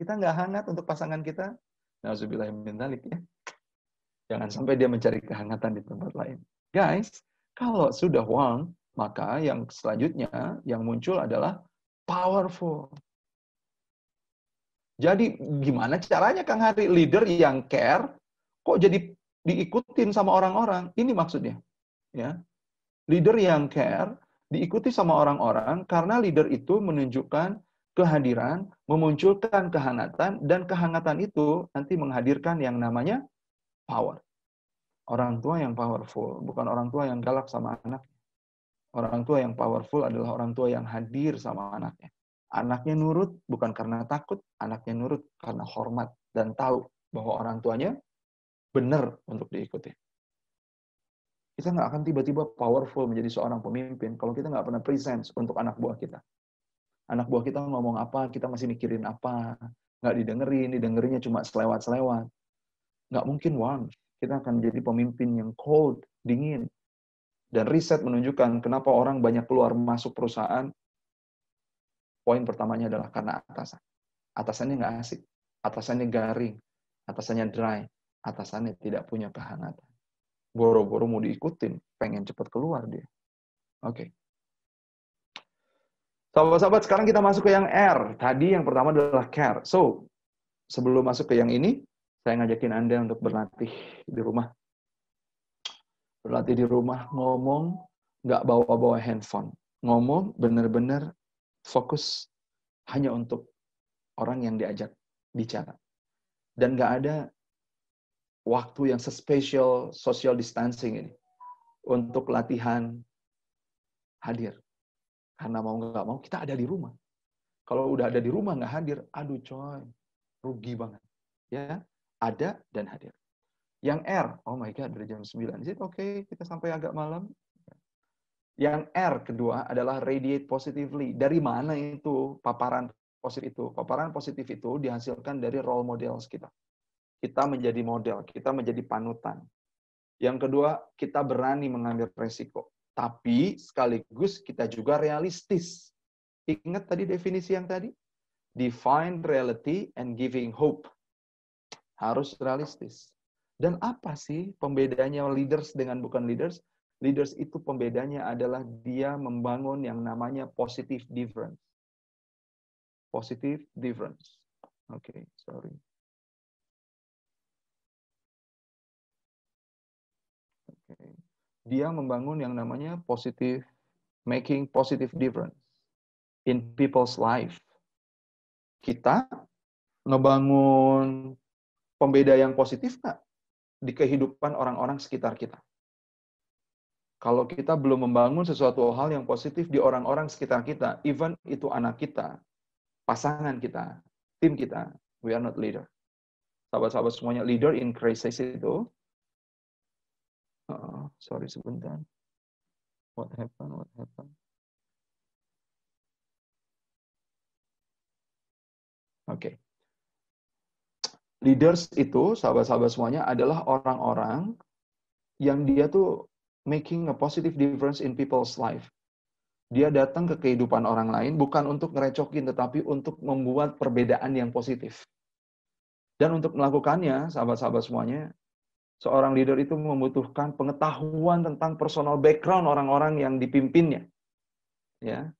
Kita nggak hangat untuk pasangan kita, Nah, ya. Jangan sampai dia mencari kehangatan di tempat lain. Guys, kalau sudah warm, maka yang selanjutnya yang muncul adalah powerful. Jadi gimana caranya Kang Hari leader yang care kok jadi diikutin sama orang-orang? Ini maksudnya. Ya. Leader yang care diikuti sama orang-orang karena leader itu menunjukkan kehadiran, memunculkan kehangatan dan kehangatan itu nanti menghadirkan yang namanya power. Orang tua yang powerful, bukan orang tua yang galak sama anak. Orang tua yang powerful adalah orang tua yang hadir sama anaknya. Anaknya nurut bukan karena takut, anaknya nurut karena hormat dan tahu bahwa orang tuanya benar untuk diikuti. Kita nggak akan tiba-tiba powerful menjadi seorang pemimpin kalau kita nggak pernah present untuk anak buah kita. Anak buah kita ngomong apa, kita masih mikirin apa, nggak didengerin, didengerinnya cuma selewat-selewat. Nggak mungkin warm. Kita akan menjadi pemimpin yang cold, dingin. Dan riset menunjukkan kenapa orang banyak keluar masuk perusahaan. Poin pertamanya adalah karena atasan. Atasannya nggak asik, atasannya garing, atasannya dry, atasannya tidak punya kehangatan boro-boro mau diikutin, pengen cepat keluar dia. Oke. Okay. Sahabat-sahabat, sekarang kita masuk ke yang R. Tadi yang pertama adalah care. So, sebelum masuk ke yang ini, saya ngajakin Anda untuk berlatih di rumah. Berlatih di rumah, ngomong, nggak bawa-bawa handphone. Ngomong benar-benar fokus hanya untuk orang yang diajak bicara. Dan nggak ada waktu yang sespesial social distancing ini untuk latihan hadir. Karena mau nggak mau kita ada di rumah. Kalau udah ada di rumah nggak hadir, aduh coy, rugi banget. Ya, ada dan hadir. Yang R, oh my god, dari jam 9. Is oke okay kita sampai agak malam? Yang R kedua adalah radiate positively. Dari mana itu paparan positif itu? Paparan positif itu dihasilkan dari role models kita kita menjadi model, kita menjadi panutan. Yang kedua, kita berani mengambil resiko. Tapi sekaligus kita juga realistis. Ingat tadi definisi yang tadi? Define reality and giving hope. Harus realistis. Dan apa sih pembedanya leaders dengan bukan leaders? Leaders itu pembedanya adalah dia membangun yang namanya positive difference. Positive difference. Oke, okay, sorry. dia membangun yang namanya positive making positive difference in people's life. Kita ngebangun pembeda yang positif nggak di kehidupan orang-orang sekitar kita? Kalau kita belum membangun sesuatu hal yang positif di orang-orang sekitar kita, even itu anak kita, pasangan kita, tim kita, we are not leader. Sahabat-sahabat semuanya, leader in crisis itu Uh, sorry sebentar. What happened? What happened? Oke. Okay. Leaders itu, sahabat-sahabat semuanya, adalah orang-orang yang dia tuh making a positive difference in people's life. Dia datang ke kehidupan orang lain bukan untuk ngerecokin, tetapi untuk membuat perbedaan yang positif. Dan untuk melakukannya, sahabat-sahabat semuanya, seorang leader itu membutuhkan pengetahuan tentang personal background orang-orang yang dipimpinnya. Ya.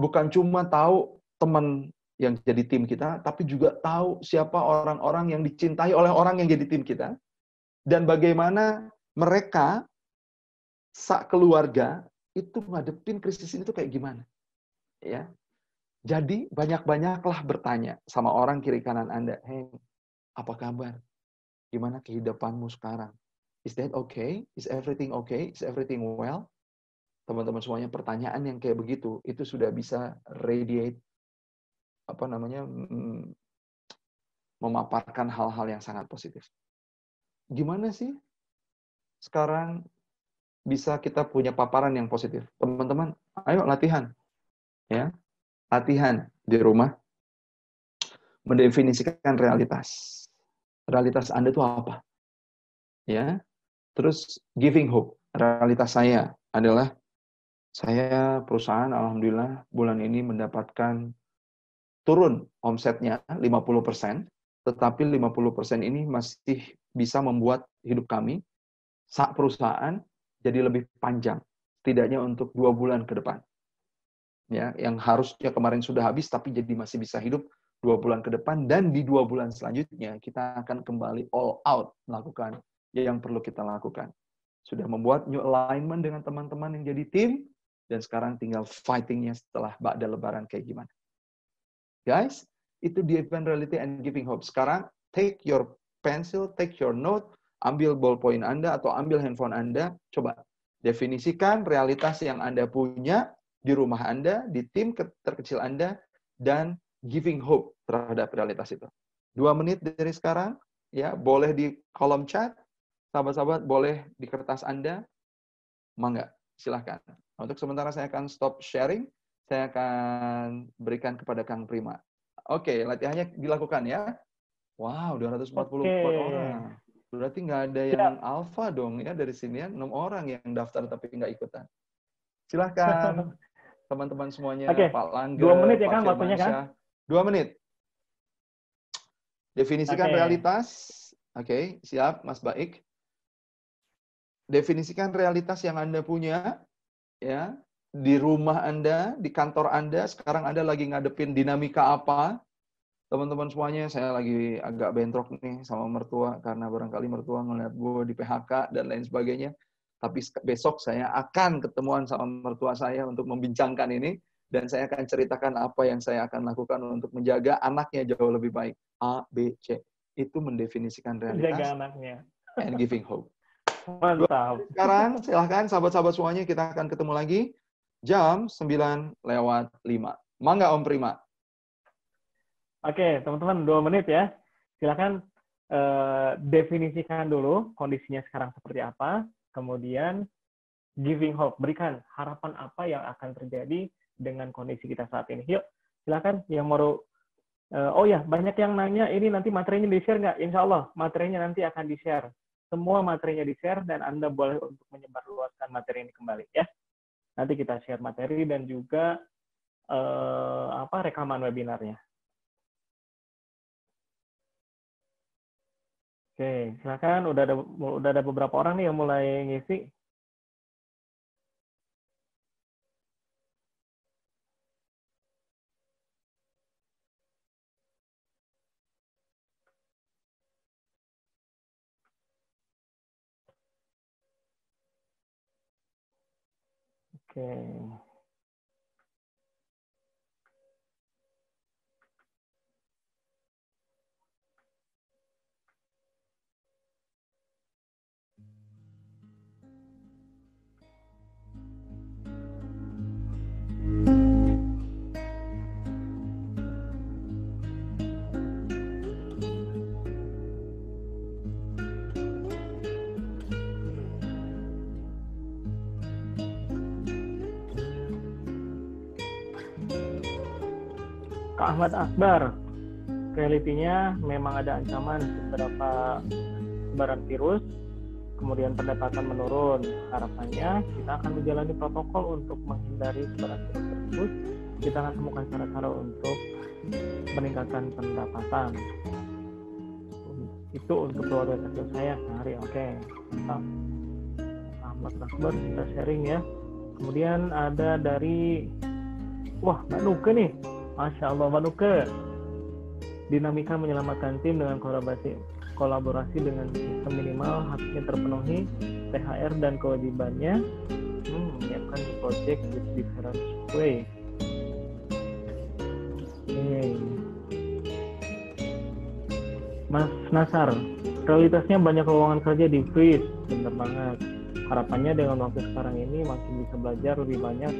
Bukan cuma tahu teman yang jadi tim kita, tapi juga tahu siapa orang-orang yang dicintai oleh orang yang jadi tim kita dan bagaimana mereka sak keluarga itu ngadepin krisis ini tuh kayak gimana. Ya. Jadi banyak-banyaklah bertanya sama orang kiri kanan Anda, "Hei, apa kabar? Gimana kehidupanmu sekarang? Is that okay? Is everything okay? Is everything well? Teman-teman semuanya pertanyaan yang kayak begitu itu sudah bisa radiate apa namanya mm, memaparkan hal-hal yang sangat positif. Gimana sih sekarang bisa kita punya paparan yang positif. Teman-teman, ayo latihan. Ya. Latihan di rumah mendefinisikan realitas realitas Anda itu apa. Ya. Terus giving hope, realitas saya adalah saya perusahaan alhamdulillah bulan ini mendapatkan turun omsetnya 50%, tetapi 50% ini masih bisa membuat hidup kami saat perusahaan jadi lebih panjang, setidaknya untuk dua bulan ke depan. Ya, yang harusnya kemarin sudah habis tapi jadi masih bisa hidup dua bulan ke depan dan di dua bulan selanjutnya kita akan kembali all out melakukan yang perlu kita lakukan. Sudah membuat new alignment dengan teman-teman yang jadi tim dan sekarang tinggal fightingnya setelah bakda lebaran kayak gimana. Guys, itu di event reality and giving hope. Sekarang take your pencil, take your note, ambil ballpoint Anda atau ambil handphone Anda, coba definisikan realitas yang Anda punya di rumah Anda, di tim terkecil Anda, dan giving hope terhadap realitas itu. Dua menit dari sekarang, ya boleh di kolom chat, sahabat-sahabat boleh di kertas Anda, mangga, silahkan. Untuk sementara saya akan stop sharing, saya akan berikan kepada Kang Prima. Oke, latihannya dilakukan ya. Wow, 244 okay. orang. Berarti nggak ada yang ya. alfa dong ya dari sini ya, 6 orang yang daftar tapi nggak ikutan. Silahkan [LAUGHS] teman-teman semuanya, okay. Pak Langga, dua menit ya Pak kan Firmansyah. waktunya kan? Dua menit. Definisikan okay. realitas. Oke, okay, siap Mas Baik. Definisikan realitas yang Anda punya ya, di rumah Anda, di kantor Anda, sekarang Anda lagi ngadepin dinamika apa? Teman-teman semuanya, saya lagi agak bentrok nih sama mertua karena barangkali mertua ngeliat gue di PHK dan lain sebagainya. Tapi besok saya akan ketemuan sama mertua saya untuk membincangkan ini dan saya akan ceritakan apa yang saya akan lakukan untuk menjaga anaknya jauh lebih baik. A, B, C. Itu mendefinisikan realitas. Menjaga anaknya. And giving hope. Mantap. Sekarang silahkan sahabat-sahabat semuanya kita akan ketemu lagi jam 9 lewat 5. Mangga Om Prima. Oke, teman-teman dua menit ya. Silahkan eh, definisikan dulu kondisinya sekarang seperti apa. Kemudian giving hope, berikan harapan apa yang akan terjadi dengan kondisi kita saat ini. Yuk, silakan yang mau eh, oh ya, banyak yang nanya ini nanti materinya di-share nggak? Insya Allah, materinya nanti akan di-share. Semua materinya di-share dan Anda boleh untuk menyebarluaskan materi ini kembali ya. Nanti kita share materi dan juga uh, apa rekaman webinarnya. Oke, silakan. Udah ada udah ada beberapa orang nih yang mulai ngisi. 嗯。Muhammad Akbar. Realitinya memang ada ancaman beberapa sebaran virus, kemudian pendapatan menurun. Harapannya kita akan menjalani protokol untuk menghindari sebaran virus tersebut. Kita akan temukan cara-cara untuk meningkatkan pendapatan. Itu untuk keluarga kecil saya sehari. Oke, okay. Nah, Akbar kita sharing ya. Kemudian ada dari Wah, Mbak Nuke nih Masya Allah Manuke dinamika menyelamatkan tim dengan kolaborasi kolaborasi dengan sistem minimal haknya terpenuhi THR dan kewajibannya hmm, menyiapkan project with different way okay. Mas Nasar realitasnya banyak lowongan kerja di freeze bener banget harapannya dengan waktu sekarang ini makin bisa belajar lebih banyak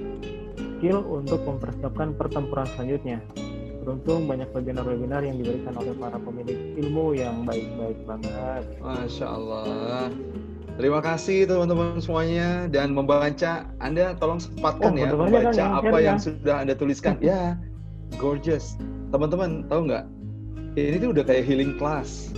skill untuk mempersiapkan pertempuran selanjutnya. Beruntung banyak webinar-webinar yang diberikan oleh para pemilik ilmu yang baik-baik banget. Masya Allah. Terima kasih teman-teman semuanya dan membaca Anda tolong sempatkan oh, ya membaca kan, apa yang, yang sudah Anda tuliskan. ya, gorgeous. Teman-teman tahu nggak? Ini tuh udah kayak healing class.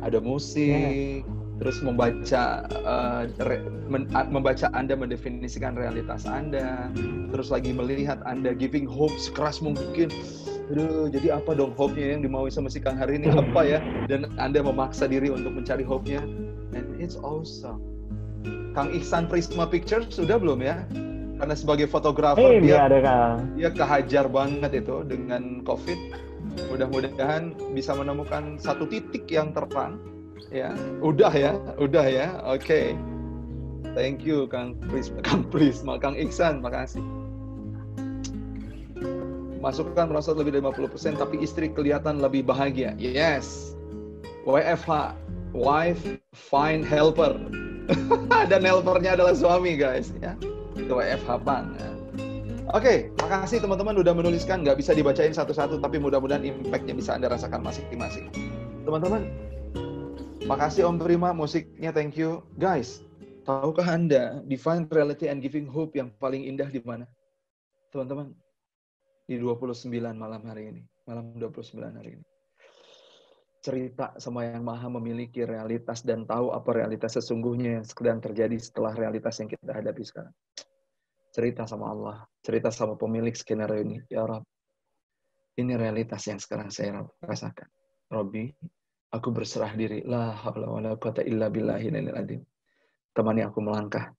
Ada musik, ya terus membaca uh, re, men, membaca Anda mendefinisikan realitas Anda, terus lagi melihat Anda giving hope sekeras mungkin. Aduh, jadi apa dong hope-nya yang dimaui sama si Kang hari ini apa ya? Dan Anda memaksa diri untuk mencari hope-nya. And it's awesome. Kang Ihsan Prisma Pictures sudah belum ya? Karena sebagai fotografer hey, iya, dia ada, dia kehajar banget itu dengan COVID. Mudah-mudahan bisa menemukan satu titik yang terang Ya, udah ya, udah ya. Oke. Okay. Thank you Kang Pris, [LAUGHS] Kang Pris, Kang Iksan, makasih. Masukkan merasa lebih dari 50% tapi istri kelihatan lebih bahagia. Yes. WFH, wife find helper. [LAUGHS] Dan helpernya adalah suami, guys, ya. Itu WFH banget. Oke, okay, makasih teman-teman udah menuliskan. Nggak bisa dibacain satu-satu, tapi mudah-mudahan impactnya bisa Anda rasakan masing-masing. Teman-teman, Makasih Om Prima, musiknya thank you. Guys, tahukah Anda define reality and giving hope yang paling indah di mana? Teman-teman, di 29 malam hari ini. Malam 29 hari ini. Cerita sama yang maha memiliki realitas dan tahu apa realitas sesungguhnya yang sedang terjadi setelah realitas yang kita hadapi sekarang. Cerita sama Allah, cerita sama pemilik skenario ini. Ya Rab, ini realitas yang sekarang saya rasakan. Robi, Aku berserah diri. La haula wala quwata illa billahi adim. Temani aku melangkah.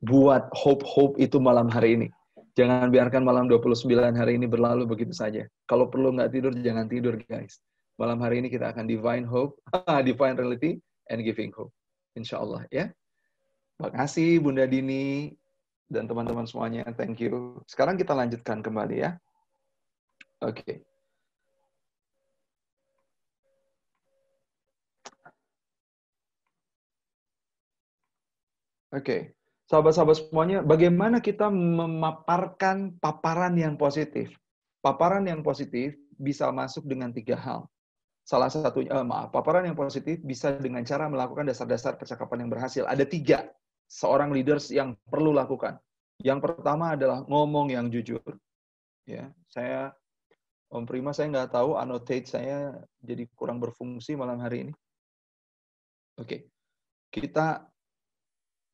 Buat hope-hope itu malam hari ini. Jangan biarkan malam 29 hari ini berlalu begitu saja. Kalau perlu nggak tidur, jangan tidur guys. Malam hari ini kita akan divine hope, [LAUGHS] divine reality, and giving hope. Insya Allah ya. Makasih Bunda Dini dan teman-teman semuanya. Thank you. Sekarang kita lanjutkan kembali ya. Oke. Okay. Oke. Okay. Sahabat-sahabat semuanya, bagaimana kita memaparkan paparan yang positif? Paparan yang positif bisa masuk dengan tiga hal. Salah satunya, eh, maaf, paparan yang positif bisa dengan cara melakukan dasar-dasar percakapan yang berhasil. Ada tiga seorang leaders yang perlu lakukan. Yang pertama adalah ngomong yang jujur. Ya, saya Om Prima saya nggak tahu annotate saya jadi kurang berfungsi malam hari ini. Oke. Okay. Kita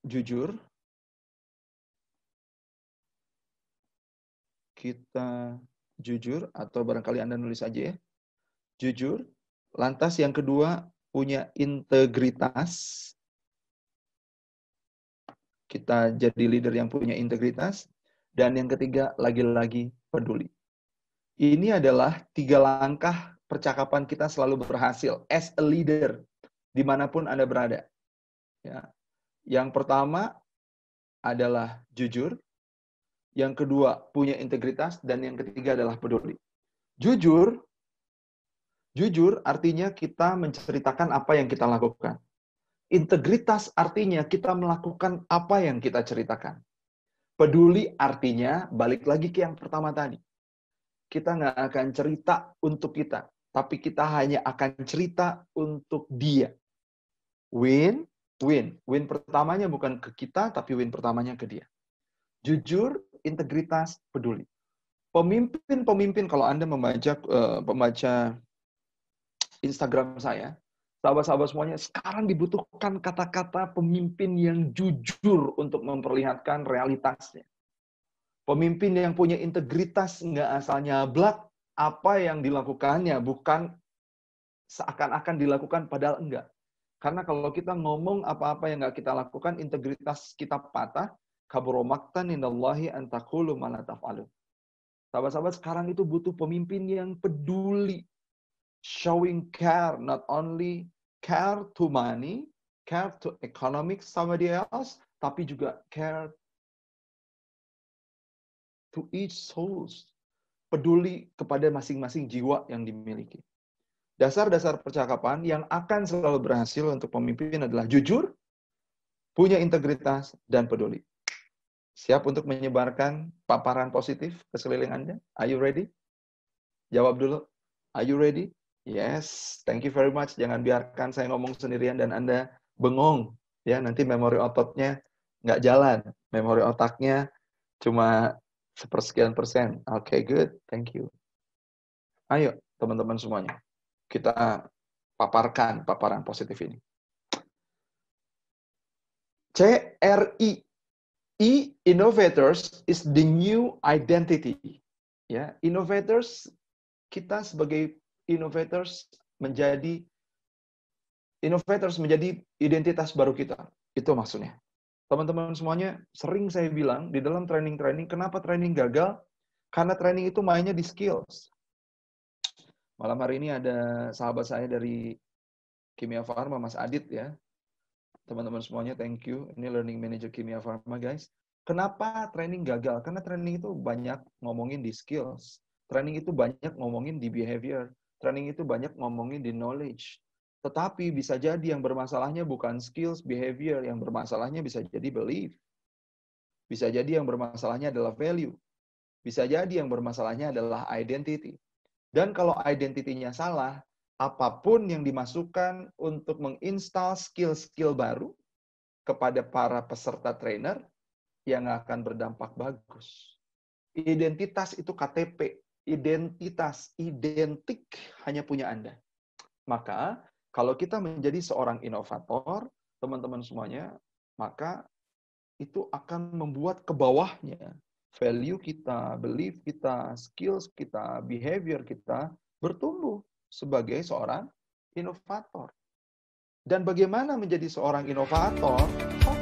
jujur, kita jujur atau barangkali Anda nulis aja ya. Jujur. Lantas yang kedua punya integritas. Kita jadi leader yang punya integritas dan yang ketiga lagi-lagi peduli. Ini adalah tiga langkah percakapan kita selalu berhasil as a leader dimanapun Anda berada. Ya. Yang pertama adalah jujur, yang kedua punya integritas, dan yang ketiga adalah peduli. Jujur, jujur artinya kita menceritakan apa yang kita lakukan. Integritas artinya kita melakukan apa yang kita ceritakan. Peduli artinya balik lagi ke yang pertama tadi. Kita nggak akan cerita untuk kita, tapi kita hanya akan cerita untuk dia. Win win. Win pertamanya bukan ke kita, tapi win pertamanya ke dia. Jujur, integritas, peduli. Pemimpin-pemimpin, kalau Anda membaca, uh, eh, membaca Instagram saya, sahabat-sahabat semuanya, sekarang dibutuhkan kata-kata pemimpin yang jujur untuk memperlihatkan realitasnya. Pemimpin yang punya integritas, nggak asalnya blak apa yang dilakukannya bukan seakan-akan dilakukan padahal enggak. Karena kalau kita ngomong apa-apa yang nggak kita lakukan, integritas kita patah. Kaburomaktan indallahi antakulu malataf'alu. Sahabat-sahabat, sekarang itu butuh pemimpin yang peduli. Showing care, not only care to money, care to economic somebody else, tapi juga care to each souls. Peduli kepada masing-masing jiwa yang dimiliki dasar-dasar percakapan yang akan selalu berhasil untuk pemimpin adalah jujur, punya integritas, dan peduli. Siap untuk menyebarkan paparan positif ke sekeliling Anda? Are you ready? Jawab dulu. Are you ready? Yes, thank you very much. Jangan biarkan saya ngomong sendirian dan Anda bengong. Ya, nanti memori ototnya nggak jalan. Memori otaknya cuma sepersekian persen. Oke, okay, good. Thank you. Ayo, teman-teman semuanya kita paparkan paparan positif ini. CRI E innovators is the new identity. Ya, innovators kita sebagai innovators menjadi innovators menjadi identitas baru kita. Itu maksudnya. Teman-teman semuanya, sering saya bilang di dalam training-training, kenapa training gagal? Karena training itu mainnya di skills. Malam hari ini ada sahabat saya dari Kimia Farma, Mas Adit ya. Teman-teman semuanya, thank you. Ini Learning Manager Kimia Farma, guys. Kenapa training gagal? Karena training itu banyak ngomongin di skills. Training itu banyak ngomongin di behavior. Training itu banyak ngomongin di knowledge. Tetapi bisa jadi yang bermasalahnya bukan skills, behavior. Yang bermasalahnya bisa jadi belief. Bisa jadi yang bermasalahnya adalah value. Bisa jadi yang bermasalahnya adalah identity. Dan kalau identitinya salah, apapun yang dimasukkan untuk menginstal skill-skill baru kepada para peserta trainer yang akan berdampak bagus. Identitas itu KTP, identitas identik hanya punya Anda. Maka kalau kita menjadi seorang inovator, teman-teman semuanya, maka itu akan membuat ke bawahnya value kita, belief kita, skills kita, behavior kita bertumbuh sebagai seorang inovator. Dan bagaimana menjadi seorang inovator?